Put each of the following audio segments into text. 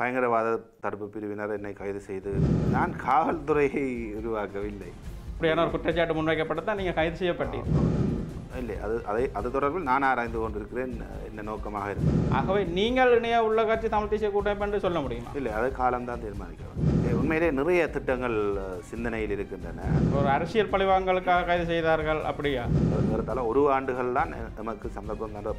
பயங்கரவாத தடுப்பு பிரிவினர் என்னை கைது செய்து நான் காவல்துறையை உருவாக்கவில்லை அப்படியான ஒரு குற்றச்சாட்டு முன்வைக்கப்பட்டதா நீங்கள் கைது செய்யப்பட்டீங்க இல்லை அது அதை அது தொடர்பில் நான் ஆராய்ந்து கொண்டிருக்கிறேன் என்ன நோக்கமாக இருக்கு ஆகவே நீங்கள் இணைய உள்ள கட்சி தமிழ் தேசிய கூட்டமைப்பு என்று சொல்ல முடியும் இல்லை அது காலம்தான் தீர்மானிக்கிறது உண்மையிலே நிறைய திட்டங்கள் சிந்தனையில் இருக்கின்றன ஒரு அரசியல் பழிவாங்களுக்காக கைது செய்தார்கள் அப்படியா ஒரு ஆண்டுகள் தான் நமக்கு சந்தர்ப்பம் நல்ல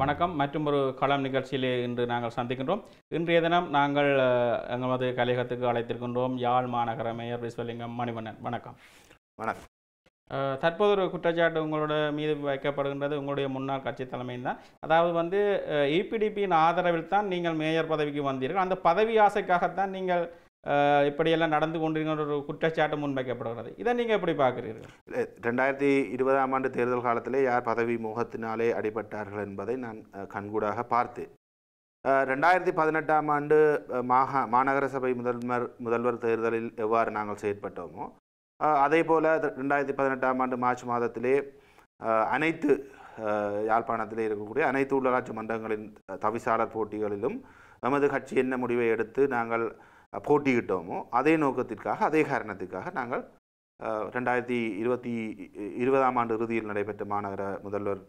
வணக்கம் மற்றும் ஒரு களம் நிகழ்ச்சியில் இன்று நாங்கள் சந்திக்கின்றோம் இன்றைய தினம் நாங்கள் எங்களது கலையகத்துக்கு அழைத்திருக்கின்றோம் யாழ் மாநகர மேயர் விஸ்வலிங்கம் மணிவண்ணன் வணக்கம் வணக்கம் தற்போது ஒரு குற்றச்சாட்டு உங்களோட மீது வைக்கப்படுகின்றது உங்களுடைய முன்னாள் கட்சி தலைமையில் தான் அதாவது வந்து ஏபிடிபியின் ஆதரவில் தான் நீங்கள் மேயர் பதவிக்கு வந்தீர்கள் அந்த பதவி ஆசைக்காகத்தான் நீங்கள் இப்படியெல்லாம் நடந்து கொண்டிருக்கிற ஒரு குற்றச்சாட்டு முன்வைக்கப்படுகிறது இதை நீங்கள் எப்படி பார்க்குறீர்கள் ரெண்டாயிரத்தி இருபதாம் ஆண்டு தேர்தல் காலத்திலே யார் பதவி மோகத்தினாலே அடிபட்டார்கள் என்பதை நான் கண்கூடாக பார்த்தேன் ரெண்டாயிரத்தி பதினெட்டாம் ஆண்டு மாகா மாநகர சபை முதல்வர் முதல்வர் தேர்தலில் எவ்வாறு நாங்கள் செயற்பட்டோமோ அதே போல் ரெண்டாயிரத்தி பதினெட்டாம் ஆண்டு மார்ச் மாதத்திலே அனைத்து யாழ்ப்பாணத்திலே இருக்கக்கூடிய அனைத்து உள்ளாட்சி மன்றங்களின் தவிசாளர் போட்டிகளிலும் நமது கட்சி என்ன முடிவை எடுத்து நாங்கள் போட்டியிட்டோமோ அதே நோக்கத்திற்காக அதே காரணத்திற்காக நாங்கள் ரெண்டாயிரத்தி இருபத்தி இருபதாம் ஆண்டு இறுதியில் நடைபெற்ற மாநகர முதல்வர்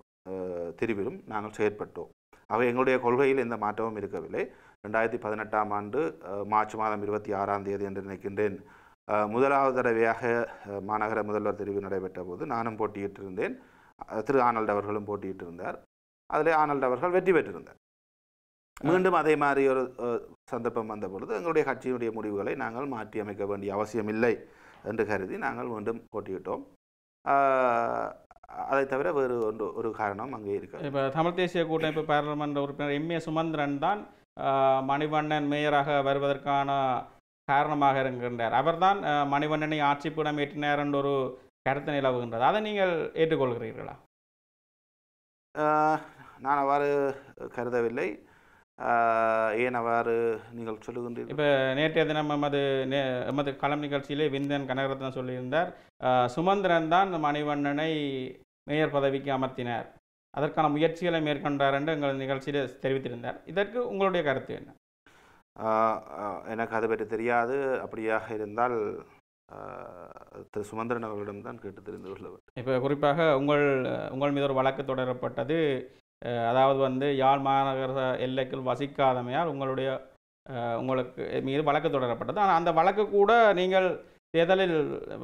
தெரிவிலும் நாங்கள் செயற்பட்டோம் அவை எங்களுடைய கொள்கையில் எந்த மாற்றமும் இருக்கவில்லை ரெண்டாயிரத்தி பதினெட்டாம் ஆண்டு மார்ச் மாதம் இருபத்தி ஆறாம் தேதி என்று நினைக்கின்றேன் முதலாவது தடவையாக மாநகர முதல்வர் தெரிவு நடைபெற்ற போது நானும் போட்டியிட்டிருந்தேன் திரு ஆனல்ட் அவர்களும் போட்டியிட்டிருந்தார் அதில் ஆனல்ட் அவர்கள் வெற்றி பெற்றிருந்தார் மீண்டும் அதே மாதிரி ஒரு சந்தர்ப்பம் வந்த பொழுது எங்களுடைய கட்சியினுடைய முடிவுகளை நாங்கள் மாற்றி அமைக்க வேண்டிய அவசியம் இல்லை என்று கருதி நாங்கள் மீண்டும் போட்டியிட்டோம் அதை தவிர வேறு ஒன்று ஒரு காரணம் அங்கே இருக்கு இப்போ தமிழ் தேசிய கூட்டமைப்பு பாராளுமன்ற உறுப்பினர் எம் ஏ சுமந்திரன் தான் மணிவண்ணன் மேயராக வருவதற்கான காரணமாக இருக்கின்றார் அவர்தான் மணிவண்ணனை ஆட்சி பீடம் ஏற்றினார் என்ற ஒரு கருத்து நிலவுகின்றது அதை நீங்கள் ஏற்றுக்கொள்கிறீர்களா நான் அவ்வாறு கருதவில்லை ஏன் அவ்வாறு நீங்கள் சொல்லுகின்றீர்கள் இப்போ நேற்றைய தினம் எமது எமது களம் நிகழ்ச்சியிலே விந்தன் கனகரத்னம் சொல்லியிருந்தார் சுமந்திரன் தான் மணிவண்ணனை மேயர் பதவிக்கு அமர்த்தினார் அதற்கான முயற்சிகளை மேற்கொண்டார் என்று எங்கள் நிகழ்ச்சியில் தெரிவித்திருந்தார் இதற்கு உங்களுடைய கருத்து என்ன எனக்கு அதை பற்றி தெரியாது அப்படியாக இருந்தால் திரு சுமந்திரன் அவர்களிடம் தான் கேட்டு தெரிந்து கொள்ள இப்போ குறிப்பாக உங்கள் உங்கள் மீது ஒரு வழக்கு தொடரப்பட்டது அதாவது வந்து யாழ் மாநகர எல்லைக்குள் வசிக்காதமையால் உங்களுடைய உங்களுக்கு மீது வழக்கு தொடரப்பட்டது ஆனால் அந்த வழக்கு கூட நீங்கள் தேர்தலில்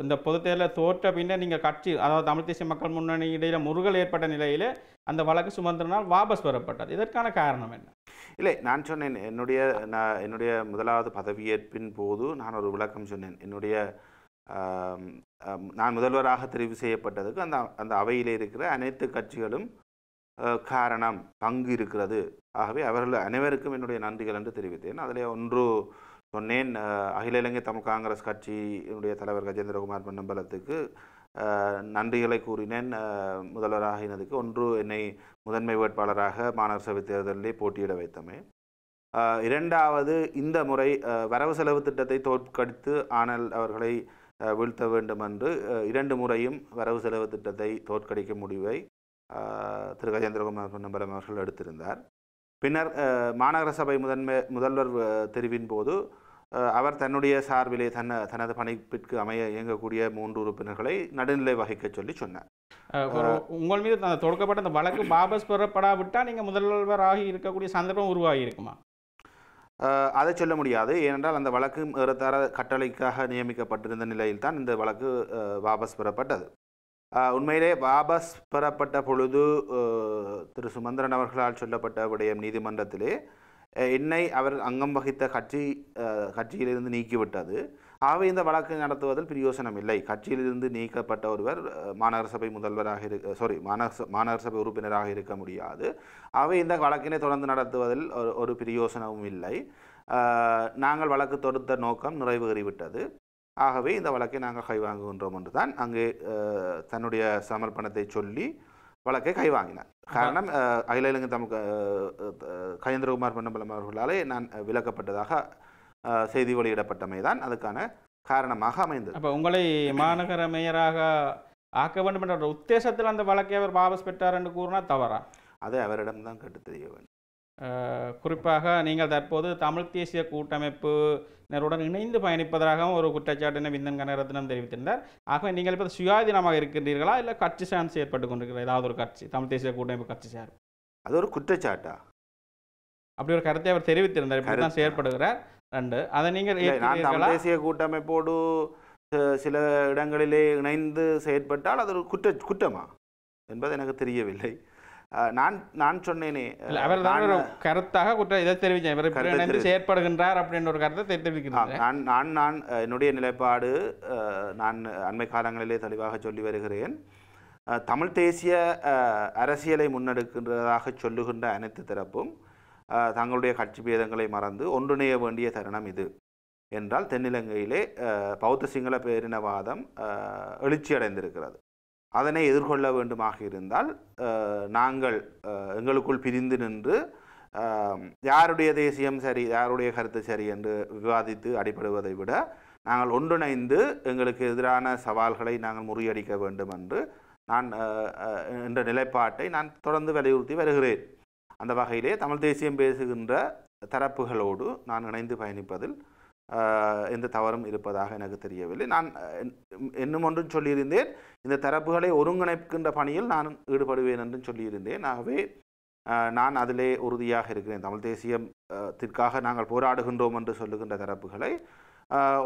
இந்த பொது தேர்தலில் தோற்ற பின்னர் நீங்கள் கட்சி அதாவது தமிழ் தேசிய மக்கள் முன்னணி இடையில முருகல் ஏற்பட்ட நிலையில் அந்த வழக்கு சுமந்திரனால் வாபஸ் பெறப்பட்டது இதற்கான காரணம் என்ன இல்லை நான் சொன்னேன் என்னுடைய நான் என்னுடைய முதலாவது பதவியேற்பின் போது நான் ஒரு விளக்கம் சொன்னேன் என்னுடைய நான் முதல்வராக தெரிவு செய்யப்பட்டதுக்கு அந்த அந்த அவையில் இருக்கிற அனைத்து கட்சிகளும் காரணம் பங்கு இருக்கிறது ஆகவே அவர்கள் அனைவருக்கும் என்னுடைய நன்றிகள் என்று தெரிவித்தேன் அதில் ஒன்று சொன்னேன் அகில இலங்கை தமிழ் காங்கிரஸ் கட்சியினுடைய தலைவர் கஜேந்திரகுமார் பொன்னம்பலத்துக்கு நன்றிகளை கூறினேன் முதல்வராகினதுக்கு ஒன்று என்னை முதன்மை வேட்பாளராக மாணவர் சபை தேர்தலிலே போட்டியிட வைத்தமே இரண்டாவது இந்த முறை வரவு செலவு திட்டத்தை தோற்கடித்து ஆனால் அவர்களை வீழ்த்த வேண்டும் என்று இரண்டு முறையும் வரவு செலவு திட்டத்தை தோற்கடிக்கும் முடிவை திரு கஜேந்திரகுமார் பொன்னம்பலம் அவர்கள் எடுத்திருந்தார் பின்னர் மாநகர சபை முதன்மை முதல்வர் தெரிவின் போது அவர் தன்னுடைய சார்பிலே தன் தனது பணிப்பிற்கு அமைய இயங்கக்கூடிய மூன்று உறுப்பினர்களை நடுநிலை வகிக்க சொல்லி சொன்னார் உங்கள் மீது தொடுக்கப்பட்ட அந்த வழக்கு வாபஸ் பெறப்படாவிட்டால் நீங்கள் முதல்வராக இருக்கக்கூடிய சந்தர்ப்பம் உருவாகி இருக்குமா அதை சொல்ல முடியாது ஏனென்றால் அந்த வழக்கு ஏறத்தார கட்டளைக்காக நியமிக்கப்பட்டிருந்த நிலையில் தான் இந்த வழக்கு வாபஸ் பெறப்பட்டது உண்மையிலே வாபஸ் பெறப்பட்ட பொழுது திரு சுமந்திரன் அவர்களால் சொல்லப்பட்ட விடயம் நீதிமன்றத்திலே என்னை அவர் அங்கம் வகித்த கட்சி கட்சியிலிருந்து நீக்கிவிட்டது ஆகவே இந்த வழக்கு நடத்துவதில் பிரயோசனம் இல்லை கட்சியிலிருந்து நீக்கப்பட்ட ஒருவர் மாநகர சபை முதல்வராக இரு சாரி மாநகர மாநகர சபை உறுப்பினராக இருக்க முடியாது ஆகவே இந்த வழக்கினை தொடர்ந்து நடத்துவதில் ஒரு ஒரு பிரயோசனமும் இல்லை நாங்கள் வழக்கு தொடுத்த நோக்கம் நிறைவேறிவிட்டது ஆகவே இந்த வழக்கை நாங்கள் கைவாங்குகின்றோம் என்று தான் அங்கே தன்னுடைய சமர்ப்பணத்தை சொல்லி வழக்கை கைவாங்கினார் காரணம் அகில இலங்கை தமிழ் கயந்திரகுமார் பொன்னம்பலம் அவர்களாலே நான் விளக்கப்பட்டதாக செய்தி வெளியிடப்பட்டமை தான் அதுக்கான காரணமாக அமைந்தது அப்போ உங்களை மாநகர மேயராக ஆக்க வேண்டும் என்ற உத்தேசத்தில் அந்த வழக்கை அவர் வாபஸ் பெற்றார் என்று கூறினா தவறா அதை அவரிடம் தான் கேட்டு தெரிய வேண்டும் குறிப்பாக நீங்கள் தற்போது தமிழ் தேசிய கூட்டமைப்பு உடன் இணைந்து பயணிப்பதாகவும் ஒரு குற்றச்சாட்டினை விந்தன் கனகரத்னம் தெரிவித்திருந்தார் ஆகவே நீங்கள் இப்போ சுயாதீனமாக இருக்கின்றீர்களா இல்லை கட்சி சார்ந்து செயற்பட்டு கொண்டிருக்கிற ஏதாவது ஒரு கட்சி தமிழ் தேசிய கூட்டமைப்பு கட்சி சார் அது ஒரு குற்றச்சாட்டா அப்படி ஒரு கருத்தை அவர் தெரிவித்திருந்தார் இப்படி தான் செயற்படுகிறார் ரெண்டு அதை நீங்கள் தமிழ் தேசிய கூட்டமைப்போடு சில இடங்களிலே இணைந்து செயற்பட்டால் அது ஒரு குற்ற குற்றமா என்பது எனக்கு தெரியவில்லை நான் நான் சொன்னேனே அவர் தான் கருத்தாக குற்றம் இதை தெரிவித்தேன் செயற்படுகின்றார் அப்படின்ற ஒரு கருத்தை தெரிவிக்கிறார் நான் நான் நான் என்னுடைய நிலைப்பாடு நான் அண்மை காலங்களிலே தெளிவாக சொல்லி வருகிறேன் தமிழ் தேசிய அரசியலை முன்னெடுக்கின்றதாக சொல்லுகின்ற அனைத்து தரப்பும் தங்களுடைய கட்சி பேதங்களை மறந்து ஒன்றிணைய வேண்டிய தருணம் இது என்றால் தென்னிலங்கையிலே பௌத்த சிங்கள பேரினவாதம் எழுச்சி அடைந்திருக்கிறது அதனை எதிர்கொள்ள வேண்டுமாக இருந்தால் நாங்கள் எங்களுக்குள் பிரிந்து நின்று யாருடைய தேசியம் சரி யாருடைய கருத்து சரி என்று விவாதித்து அடிபடுவதை விட நாங்கள் ஒன்றிணைந்து எங்களுக்கு எதிரான சவால்களை நாங்கள் முறியடிக்க வேண்டும் என்று நான் என்ற நிலைப்பாட்டை நான் தொடர்ந்து வலியுறுத்தி வருகிறேன் அந்த வகையிலே தமிழ் தேசியம் பேசுகின்ற தரப்புகளோடு நான் இணைந்து பயணிப்பதில் எந்த தவறும் இருப்பதாக எனக்கு தெரியவில்லை நான் என்னும் ஒன்றும் சொல்லியிருந்தேன் இந்த தரப்புகளை ஒருங்கிணைக்கின்ற பணியில் நான் ஈடுபடுவேன் என்றும் சொல்லியிருந்தேன் ஆகவே நான் அதிலே உறுதியாக இருக்கிறேன் தமிழ் தேசியத்திற்காக நாங்கள் போராடுகின்றோம் என்று சொல்லுகின்ற தரப்புகளை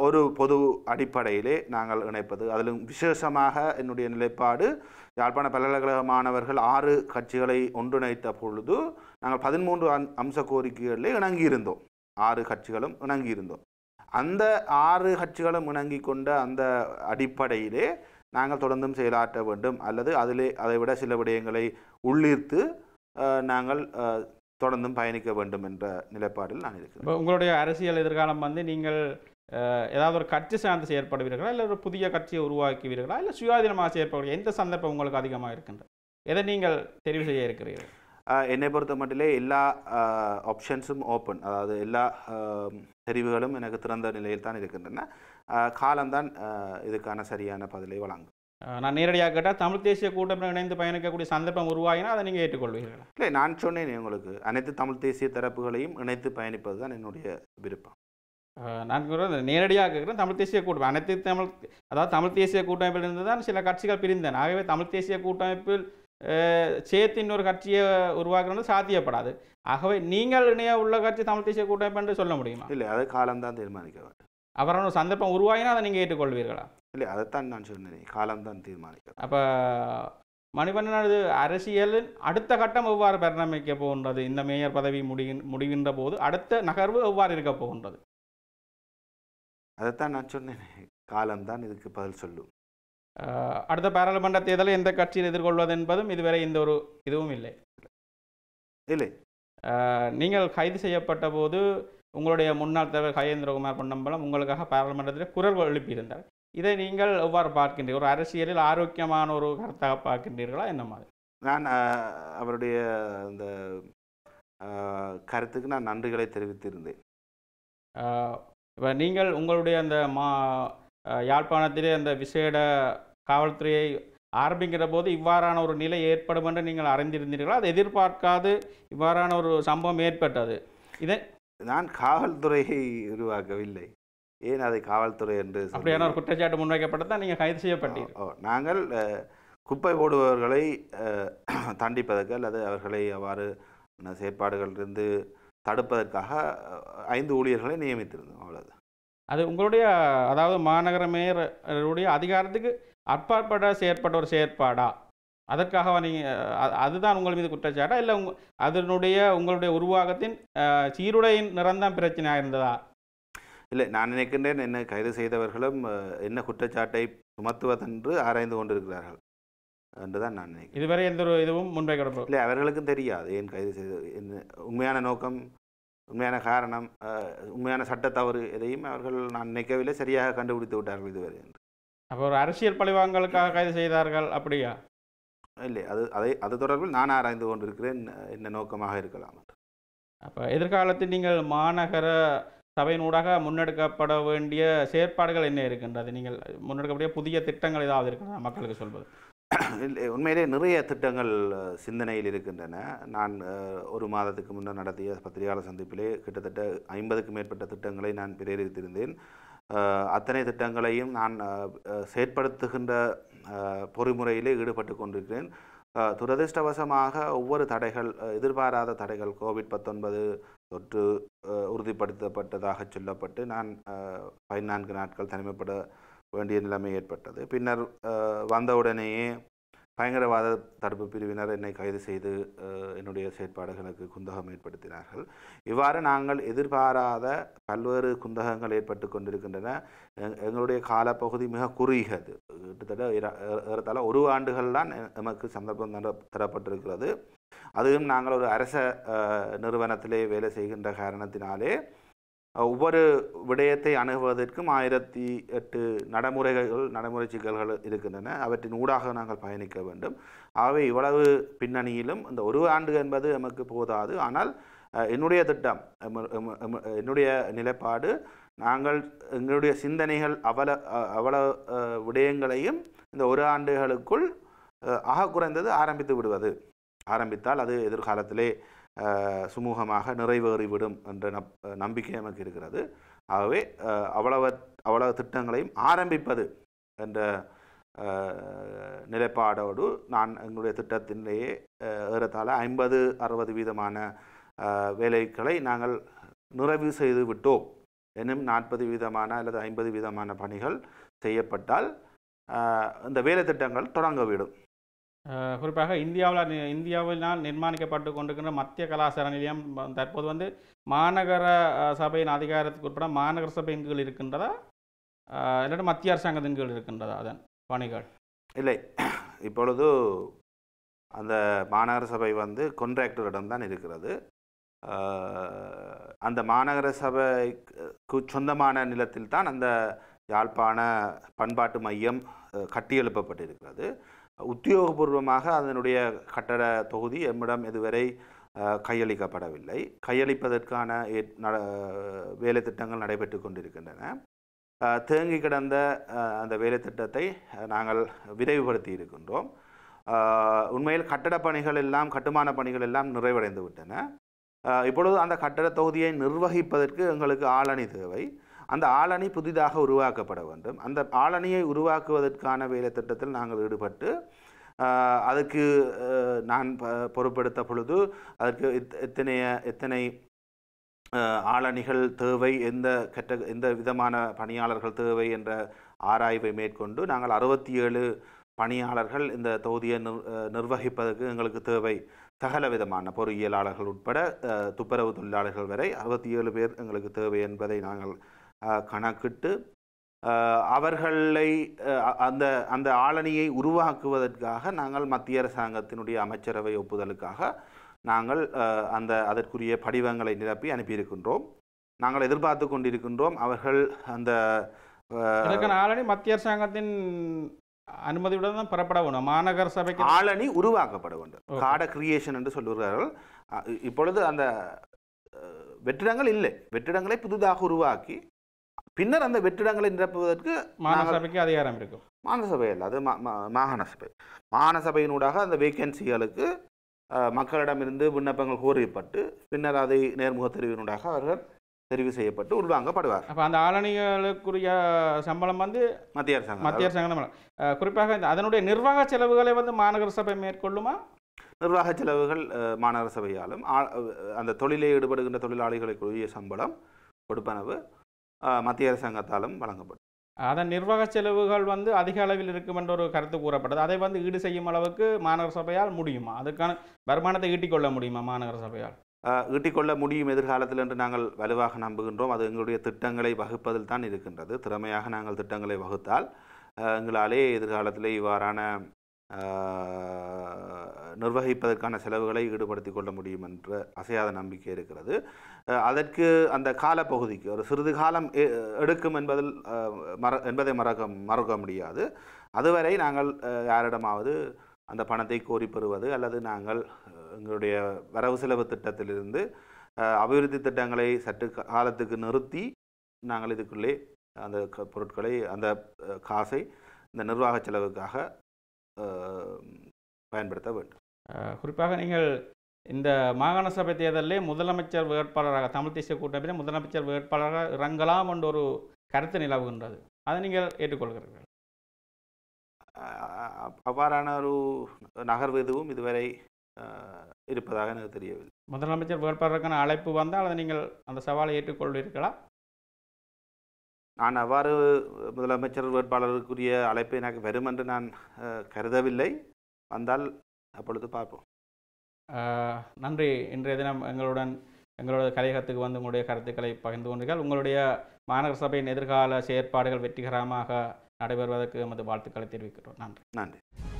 ஒரு பொது அடிப்படையிலே நாங்கள் இணைப்பது அதிலும் விசேஷமாக என்னுடைய நிலைப்பாடு யாழ்ப்பாண பல்கலைக்கழக மாணவர்கள் ஆறு கட்சிகளை ஒன்றிணைத்த பொழுது நாங்கள் பதிமூன்று அம்ச கோரிக்கைகளில் இணங்கியிருந்தோம் ஆறு கட்சிகளும் இணங்கியிருந்தோம் அந்த ஆறு கட்சிகளும் இணங்கி கொண்ட அந்த அடிப்படையிலே நாங்கள் தொடர்ந்தும் செயலாற்ற வேண்டும் அல்லது அதிலே அதை விட சில விடயங்களை உள்ளீர்த்து நாங்கள் தொடர்ந்தும் பயணிக்க வேண்டும் என்ற நிலைப்பாடில் நான் இருக்கிறேன் இப்போ உங்களுடைய அரசியல் எதிர்காலம் வந்து நீங்கள் ஏதாவது ஒரு கட்சி சார்ந்து செயற்படுவீர்களா இல்லை ஒரு புதிய கட்சியை உருவாக்குவீர்களா இல்லை சுயாதீனமாக செயற்படுவீர்கள் எந்த சந்தர்ப்பம் உங்களுக்கு அதிகமாக இருக்கின்றது எதை நீங்கள் தெரிவு செய்ய இருக்கிறீர்கள் என்னை பொறுத்த மட்டிலே எல்லா ஆப்ஷன்ஸும் ஓப்பன் அதாவது எல்லா தெரிவுகளும் எனக்கு திறந்த நிலையில் தான் இருக்கின்றன காலம்தான் இதுக்கான சரியான பதிலை வழங்கும் நான் நேரடியாக கேட்டால் தமிழ் தேசிய கூட்டத்துடன் இணைந்து பயணிக்கக்கூடிய சந்தர்ப்பம் உருவாகினா அதை நீங்கள் ஏற்றுக்கொள்வீர்களா இல்லை நான் சொன்னேன் உங்களுக்கு அனைத்து தமிழ் தேசிய தரப்புகளையும் இணைத்து பயணிப்பது தான் என்னுடைய விருப்பம் நான் நேரடியாக கேட்குறேன் தமிழ் தேசிய கூட்டமைப்பு அனைத்து தமிழ் அதாவது தமிழ் தேசிய இருந்து தான் சில கட்சிகள் பிரிந்தன ஆகவே தமிழ் தேசிய கூட்டமைப்பில் சேர்த்து இன்னொரு கட்சியை உருவாக்குறது சாத்தியப்படாது ஆகவே நீங்கள் இணையாக உள்ள கட்சி தமிழ் தேசிய கூட்டமைப்பு என்று சொல்ல முடியுமா இல்லை அது காலம்தான் தீர்மானிக்க வேண்டும் அப்புறம் ஒரு சந்தர்ப்பம் உருவாகினா அதை நீங்கள் ஏற்றுக்கொள்வீர்களா இல்லை அதைத்தான் நான் சொன்னேன் காலம்தான் தீர்மானிக்க அப்போ மணிபண்ணன் அரசியலின் அடுத்த கட்டம் எவ்வாறு பரிணமிக்க போகின்றது இந்த மேயர் பதவி முடி முடிகின்ற போது அடுத்த நகர்வு எவ்வாறு இருக்க போகின்றது அதைத்தான் நான் சொன்னேன் காலம்தான் இதுக்கு பதில் சொல்லும் அடுத்த பாராளுமன்ற தேர்தலை எந்த கட்சியில் எதிர்கொள்வது என்பதும் இதுவரை இந்த ஒரு இதுவும் இல்லை இல்லை நீங்கள் கைது செய்யப்பட்ட போது உங்களுடைய முன்னாள் தலைவர் ஹயேந்திரகுமார் பொன்னம்பலம் உங்களுக்காக பாராளுமன்றத்தில் குரல் எழுப்பியிருந்தார் இதை நீங்கள் எவ்வாறு பார்க்கின்றீர்கள் ஒரு அரசியலில் ஆரோக்கியமான ஒரு கருத்தாக பார்க்கின்றீர்களா என்ன மாதிரி நான் அவருடைய இந்த கருத்துக்கு நான் நன்றிகளை தெரிவித்திருந்தேன் இப்போ நீங்கள் உங்களுடைய அந்த மா யாழ்ப்பாணத்திலே அந்த விசேட காவல்துறையை ஆரம்பிக்கிற போது இவ்வாறான ஒரு நிலை ஏற்படும் என்று நீங்கள் அறிந்திருந்தீர்களா அதை எதிர்பார்க்காது இவ்வாறான ஒரு சம்பவம் ஏற்பட்டது இதை நான் காவல்துறையை உருவாக்கவில்லை ஏன் அதை காவல்துறை என்று அப்படியான ஒரு குற்றச்சாட்டு முன்வைக்கப்பட்டதான் நீங்கள் கைது செய்யப்பட்டீங்க நாங்கள் குப்பை போடுபவர்களை தண்டிப்பதற்கு அல்லது அவர்களை அவ்வாறு செயற்பாடுகளிலிருந்து தடுப்பதற்காக ஐந்து ஊழியர்களை நியமித்திருந்தோம் அவ்வளவு அது உங்களுடைய அதாவது மாநகர மேயருடைய அதிகாரத்துக்கு அற்பாற்பட செயற்பட்ட ஒரு செயற்பாடா அதற்காக நீங்கள் அதுதான் உங்கள் மீது குற்றச்சாட்டா இல்லை உங்க அதனுடைய உங்களுடைய உருவாகத்தின் சீருடையின் நிறந்தான் பிரச்சனையாக இருந்ததா இல்லை நான் நினைக்கின்றேன் என்ன கைது செய்தவர்களும் என்ன குற்றச்சாட்டை சுமத்துவதென்று ஆராய்ந்து கொண்டிருக்கிறார்கள் என்றுதான் நான் நினைக்கிறேன் இதுவரை எந்த ஒரு இதுவும் முன்வைக்கப்படும் இல்லை அவர்களுக்கும் தெரியாது ஏன் கைது செய்த என்ன உண்மையான நோக்கம் உண்மையான காரணம் உண்மையான சட்ட தவறு எதையும் அவர்கள் நான் நினைக்கவில்லை சரியாக கண்டுபிடித்து விட்டார்கள் இதுவரை என்று அப்போ ஒரு அரசியல் பழிவாங்களுக்காக கைது செய்தார்கள் அப்படியா இல்லை அது அதை அது தொடர்பில் நான் ஆராய்ந்து கொண்டிருக்கிறேன் என்ன நோக்கமாக இருக்கலாம் அப்போ எதிர்காலத்தில் நீங்கள் மாநகர சபையினூடாக முன்னெடுக்கப்பட வேண்டிய செயற்பாடுகள் என்ன இருக்கின்றது நீங்கள் முன்னெடுக்கக்கூடிய புதிய திட்டங்கள் ஏதாவது இருக்கிறதா மக்களுக்கு சொல்வது உண்மையிலே நிறைய திட்டங்கள் சிந்தனையில் இருக்கின்றன நான் ஒரு மாதத்துக்கு முன்னர் நடத்திய பத்திரிகையாளர் சந்திப்பிலே கிட்டத்தட்ட ஐம்பதுக்கு மேற்பட்ட திட்டங்களை நான் பிரேரித்திருந்தேன் அத்தனை திட்டங்களையும் நான் செயற்படுத்துகின்ற பொறிமுறையிலே ஈடுபட்டு கொண்டிருக்கிறேன் துரதிருஷ்டவசமாக ஒவ்வொரு தடைகள் எதிர்பாராத தடைகள் கோவிட் பத்தொன்பது தொற்று உறுதிப்படுத்தப்பட்டதாக சொல்லப்பட்டு நான் பதினான்கு நாட்கள் தனிமைப்பட வேண்டிய நிலைமை ஏற்பட்டது பின்னர் வந்தவுடனேயே பயங்கரவாத தடுப்பு பிரிவினர் என்னை கைது செய்து என்னுடைய செயற்பாடுகளுக்கு குந்தகம் ஏற்படுத்தினார்கள் இவ்வாறு நாங்கள் எதிர்பாராத பல்வேறு குந்தகங்கள் ஏற்பட்டு கொண்டிருக்கின்றன எங்களுடைய காலப்பகுதி மிக குறுகிறது கிட்டத்தட்ட ஏறத்தாழ ஒரு ஆண்டுகள் தான் நமக்கு சந்தர்ப்பம் தரப்பட்டிருக்கிறது அதுவும் நாங்கள் ஒரு அரச நிறுவனத்திலே வேலை செய்கின்ற காரணத்தினாலே ஒவ்வொரு விடயத்தை அணுகுவதற்கும் ஆயிரத்தி எட்டு நடைமுறைகள் நடைமுறை சிக்கல்கள் இருக்கின்றன அவற்றின் ஊடாக நாங்கள் பயணிக்க வேண்டும் ஆகவே இவ்வளவு பின்னணியிலும் இந்த ஒரு ஆண்டு என்பது நமக்கு போதாது ஆனால் என்னுடைய திட்டம் என்னுடைய நிலைப்பாடு நாங்கள் எங்களுடைய சிந்தனைகள் அவல அவல விடயங்களையும் இந்த ஒரு ஆண்டுகளுக்குள் ஆக குறைந்தது ஆரம்பித்து விடுவது ஆரம்பித்தால் அது எதிர்காலத்திலே சுமூகமாக நிறைவேறிவிடும் என்ற நம்பிக்கை நமக்கு இருக்கிறது ஆகவே அவ்வளவு அவ்வளவு திட்டங்களையும் ஆரம்பிப்பது என்ற நிலைப்பாடோடு நான் எங்களுடைய திட்டத்தினேயே ஏறத்தாழ ஐம்பது அறுபது வீதமான வேலைகளை நாங்கள் நிறைவு செய்து விட்டோம் இன்னும் நாற்பது வீதமான அல்லது ஐம்பது வீதமான பணிகள் செய்யப்பட்டால் இந்த வேலை திட்டங்கள் தொடங்கவிடும் குறிப்பாக இந்தியாவில் இந்தியாவினால் நிர்மாணிக்கப்பட்டு கொண்டிருக்கின்ற மத்திய கலாச்சார நிலையம் தற்போது வந்து மாநகர சபையின் அதிகாரத்துக்கு உட்பட மாநகர சபையின் கீழ் இருக்கின்றதா இல்லாட்டி மத்திய அரசாங்கத்தின் கீழ் இருக்கின்றதா அதன் பணிகள் இல்லை இப்பொழுது அந்த மாநகர சபை வந்து கொன்ட்ராக்டரிடம் தான் இருக்கிறது அந்த மாநகர சபைக்கு சொந்தமான நிலத்தில் தான் அந்த யாழ்ப்பாண பண்பாட்டு மையம் கட்டியெழுப்பப்பட்டிருக்கிறது உத்தியோகபூர்வமாக அதனுடைய கட்டட தொகுதி எம்மிடம் இதுவரை கையளிக்கப்படவில்லை கையளிப்பதற்கான வேலை திட்டங்கள் நடைபெற்று கொண்டிருக்கின்றன தேங்கி கிடந்த அந்த வேலை திட்டத்தை நாங்கள் விரைவுபடுத்தி இருக்கின்றோம் உண்மையில் கட்டடப் பணிகள் எல்லாம் கட்டுமான பணிகள் எல்லாம் நிறைவடைந்து விட்டன இப்பொழுது அந்த கட்டட தொகுதியை நிர்வகிப்பதற்கு எங்களுக்கு ஆளணி தேவை அந்த ஆளணி புதிதாக உருவாக்கப்பட வேண்டும் அந்த ஆளணியை உருவாக்குவதற்கான வேலை திட்டத்தில் நாங்கள் ஈடுபட்டு அதுக்கு நான் பொறுப்படுத்த பொழுது அதற்கு எத்தனைய எத்தனை ஆளணிகள் தேவை எந்த கெட்ட எந்த விதமான பணியாளர்கள் தேவை என்ற ஆராய்வை மேற்கொண்டு நாங்கள் அறுபத்தி ஏழு பணியாளர்கள் இந்த தொகுதியை நிர்வகிப்பதற்கு எங்களுக்கு தேவை சகல விதமான பொறியியலாளர்கள் உட்பட துப்புரவு தொழிலாளர்கள் வரை அறுபத்தி ஏழு பேர் எங்களுக்கு தேவை என்பதை நாங்கள் கணக்கிட்டு அவர்களை அந்த அந்த ஆளணியை உருவாக்குவதற்காக நாங்கள் மத்திய அரசாங்கத்தினுடைய அமைச்சரவை ஒப்புதலுக்காக நாங்கள் அந்த அதற்குரிய படிவங்களை நிரப்பி அனுப்பியிருக்கின்றோம் நாங்கள் எதிர்பார்த்து கொண்டிருக்கின்றோம் அவர்கள் அந்த ஆளணி மத்திய அரசாங்கத்தின் அனுமதியுடன் தான் பெறப்பட வேண்டும் மாநகர சபைக்கு ஆளணி உருவாக்கப்பட வேண்டும் காட கிரியேஷன் என்று சொல்லுகிறார்கள் இப்பொழுது அந்த வெற்றிடங்கள் இல்லை வெற்றிடங்களை புதிதாக உருவாக்கி பின்னர் அந்த வெற்றிடங்களை நிரப்புவதற்கு மாநகரசபைக்கு அதிகாரம் இருக்கும் மாநகரசபை அல்ல அது மாகாண சபை மாநகரசபையினூடாக அந்த வேக்கன்சிகளுக்கு மக்களிடமிருந்து விண்ணப்பங்கள் கோரியப்பட்டு பின்னர் அதை நேர்முக தெரிவினூடாக அவர்கள் தெரிவு செய்யப்பட்டு உள்வாங்கப்படுவார் அப்போ அந்த ஆளணிகளுக்குரிய சம்பளம் வந்து மத்திய அரசாங்கம் மத்திய அரசாங்கம் குறிப்பாக அதனுடைய நிர்வாக செலவுகளை வந்து மாநகர சபை மேற்கொள்ளுமா நிர்வாக செலவுகள் மாநகர சபையாலும் அந்த தொழிலை ஈடுபடுகின்ற தொழிலாளிகளுக்குரிய சம்பளம் கொடுப்பனவு மத்திய அரசாங்கத்தாலும் வழங்கப்படும் அதன் நிர்வாக செலவுகள் வந்து அதிக அளவில் இருக்கும் என்ற ஒரு கருத்து கூறப்பட்டது அதை வந்து ஈடு செய்யும் அளவுக்கு மாநகர சபையால் முடியுமா அதுக்கான வருமானத்தை ஈட்டிக்கொள்ள முடியுமா மாநகர சபையால் ஈட்டிக்கொள்ள முடியும் எதிர்காலத்தில் என்று நாங்கள் வலுவாக நம்புகின்றோம் அது எங்களுடைய திட்டங்களை வகுப்பதில் தான் இருக்கின்றது திறமையாக நாங்கள் திட்டங்களை வகுத்தால் எங்களாலே எதிர்காலத்தில் இவ்வாறான நிர்வகிப்பதற்கான செலவுகளை ஈடுபடுத்தி கொள்ள முடியும் என்ற அசையாத நம்பிக்கை இருக்கிறது அதற்கு அந்த காலப்பகுதிக்கு ஒரு சிறிது காலம் எடுக்கும் என்பதில் மற என்பதை மறக்க மறக்க முடியாது அதுவரை நாங்கள் யாரிடமாவது அந்த பணத்தை கோரி பெறுவது அல்லது நாங்கள் எங்களுடைய வரவு செலவு திட்டத்திலிருந்து அபிவிருத்தி திட்டங்களை சற்று காலத்துக்கு நிறுத்தி நாங்கள் இதுக்குள்ளே அந்த பொருட்களை அந்த காசை இந்த நிர்வாக செலவுக்காக பயன்படுத்த வேண்டும் குறிப்பாக நீங்கள் இந்த மாகாண சபை தேர்தலில் முதலமைச்சர் வேட்பாளராக தமிழ் தேசிய கூட்டமைப்பில் முதலமைச்சர் வேட்பாளராக இறங்கலாம் என்ற ஒரு கருத்து நிலவுகின்றது அதை நீங்கள் ஏற்றுக்கொள்கிறீர்கள் அவ்வாறான ஒரு நகர்வு எதுவும் இதுவரை இருப்பதாக எனக்கு தெரியவில்லை முதலமைச்சர் வேட்பாளருக்கான அழைப்பு வந்தால் அதை நீங்கள் அந்த சவாலை ஏற்றுக்கொள்வீர்களா நான் அவ்வாறு முதலமைச்சர் வேட்பாளருக்குரிய அழைப்பை எனக்கு வரும் என்று நான் கருதவில்லை வந்தால் அப்பொழுது பார்ப்போம் நன்றி இன்றைய தினம் எங்களுடன் எங்களோட கலையகத்துக்கு வந்து உங்களுடைய கருத்துக்களை பகிர்ந்து கொண்டீர்கள் உங்களுடைய மாநகர சபையின் எதிர்கால செயற்பாடுகள் வெற்றிகரமாக நடைபெறுவதற்கு எமது வாழ்த்துக்களை தெரிவிக்கிறோம் நன்றி நன்றி